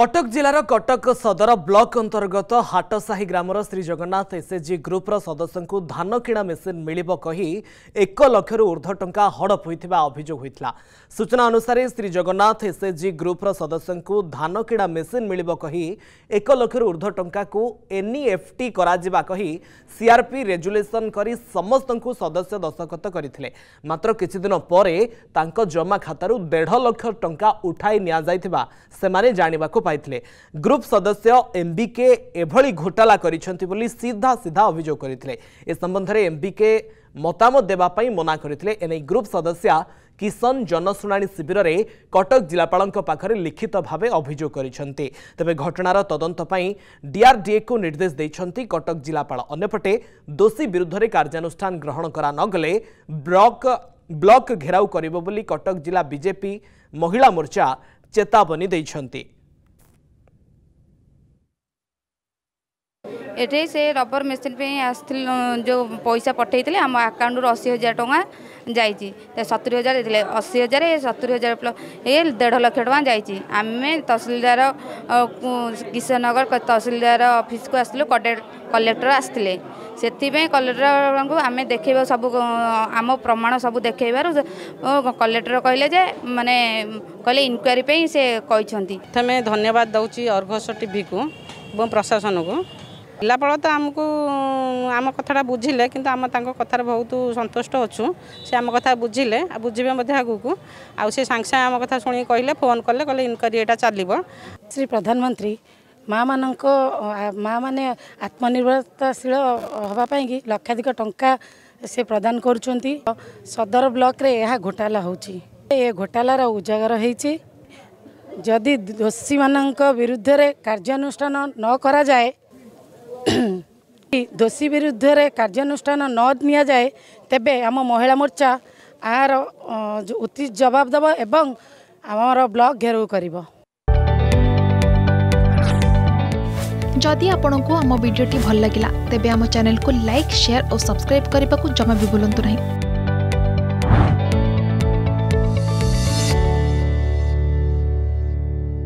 କଟକ ଜିଲ୍ଲାର କଟକ ସଦର ବ୍ଲକ ଅନ୍ତର୍ଗତ ହାଟସାହି ଗ୍ରାମର ଶ୍ରୀଜଗନ୍ନାଥ ଏସ୍ଏଚ୍ଜି ଗ୍ରୁପ୍ର ସଦସ୍ୟଙ୍କୁ ଧାନ କିଣା ମେସିନ୍ ମିଳିବ କହି ଏକ ଲକ୍ଷରୁ ଉର୍ଦ୍ଧ ଟଙ୍କା ହଡ଼ପ ହୋଇଥିବା ଅଭିଯୋଗ ହୋଇଥିଲା ସୂଚନା ଅନୁସାରେ ଶ୍ରୀଜଗନ୍ନାଥ ଏସ୍ଏଚ୍ଜି ଗ୍ରୁପ୍ର ସଦସ୍ୟଙ୍କୁ ଧାନ କିଣା ମେସିନ୍ ମିଳିବ କହି ଏକ ଲକ୍ଷରୁ ଉର୍ଦ୍ଧ ଟଙ୍କାକୁ ଏନ୍ଇଏଫ୍ଟି କରାଯିବା କହି ସିଆର୍ପି ରେଜୁଲେସନ୍ କରି ସମସ୍ତଙ୍କୁ ସଦସ୍ୟ ଦସ୍ତଖତ କରିଥିଲେ ମାତ୍ର କିଛିଦିନ ପରେ ତାଙ୍କ ଜମା ଖାତାରୁ ଦେଢ଼ ଲକ୍ଷ ଟଙ୍କା ଉଠାଇ ନିଆଯାଇଥିବା ସେମାନେ ଜାଣିବାକୁ পাইলে গ্রুপ সদস্য এমবিকে এভাবে ঘোটালা করেছেন বলে সিধা সিধা অভিযোগ করে এ সম্বন্ধে এমবিকে মতামত দেওয়া মনা করে এনে গ্রুপ সদস্য কিষণ জনশুনাণী শিবিরে কটক জেলাপাল পাখে লিখিত ভাবে অভিযোগ করেছেন তবে ঘটনার তদন্ত ডিআরডিএ কু নির্দেশ দিয়েছেন কটক জেলাপাল অন্যপটে দোষী বিরুদ্ধে কার্যানুষ্ঠান গ্রহণ করা নগলে ব্লক ব্লক ঘেরাও করব বলে কটক জেলা বিজেপি মহিলা মোর্চা চেতাবনী দিয়েছেন ଏଠି ସେ ରବର ମେସିନ୍ ପାଇଁ ଆସିଥିଲୁ ଯେଉଁ ପଇସା ପଠାଇଥିଲେ ଆମ ଆକାଉଣ୍ଟରୁ ଅଶୀ ହଜାର ଟଙ୍କା ଯାଇଛି ସତୁରି ହଜାର ଦେଇଥିଲେ ଅଶୀ ହଜାର ସତୁରି ହଜାର ଏ ଦେଢ଼ ଲକ୍ଷ ଟଙ୍କା ଯାଇଛି ଆମେ ତହସିଲଦାର କିଶନନଗର ତହସିଲଦାର ଅଫିସକୁ ଆସିଲୁ କଲେକ୍ଟର ଆସିଥିଲେ ସେଥିପାଇଁ କଲେକ୍ଟରଙ୍କୁ ଆମେ ଦେଖେଇବା ସବୁ ଆମ ପ୍ରମାଣ ସବୁ ଦେଖେଇବାରୁ କଲେକ୍ଟର କହିଲେ ଯେ ମାନେ କହିଲେ ଇନକ୍ୱାରି ପାଇଁ ସେ କହିଛନ୍ତି ପ୍ରଥମେ ଧନ୍ୟବାଦ ଦେଉଛି ଅର୍ଘସ ଟିଭିକୁ ଏବଂ ପ୍ରଶାସନକୁ ଜିଲ୍ଲାପାଳ ତ ଆମକୁ ଆମ କଥାଟା ବୁଝିଲେ କିନ୍ତୁ ଆମେ ତାଙ୍କ କଥାରେ ବହୁତ ସନ୍ତୁଷ୍ଟ ଅଛୁ ସେ ଆମ କଥା ବୁଝିଲେ ଆଉ ବୁଝିବେ ମଧ୍ୟ ଆଗକୁ ଆଉ ସେ ସାଙ୍ଗେ ସାଙ୍ଗେ ଆମ କଥା ଶୁଣିକି କହିଲେ ଫୋନ୍ କଲେ କହିଲେ ଇନକ୍ୱାରି ଏଇଟା ଚାଲିବ ଶ୍ରୀ ପ୍ରଧାନମନ୍ତ୍ରୀ ମାଆମାନଙ୍କ ମାଆମାନେ ଆତ୍ମନିର୍ଭରଶୀଳ ହେବା ପାଇଁକି ଲକ୍ଷାଧିକ ଟଙ୍କା ସେ ପ୍ରଦାନ କରୁଛନ୍ତି ସଦର ବ୍ଲକରେ ଏହା ଘୋଟାଲା ହେଉଛି ଏ ଘୋଟାଲାର ଉଜାଗର ହୋଇଛି ଯଦି ଦୋଷୀମାନଙ୍କ ବିରୁଦ୍ଧରେ କାର୍ଯ୍ୟାନୁଷ୍ଠାନ ନ କରାଯାଏ দোষী বিরুদ্ধে কার্যানুষ্ঠান নিয়ে যায় তেবে আমার মহিলা মোর্চা আর উচিত জবাব দেব এবং আমার ব্লক ঘেরাও করব যদি আপনার আমার ভিডিওটি ভাল লাগিলা তেবে আমার চ্যানেল লাইক সেয়ার ও সবসক্রাইব করা জমা বি ভুলতু না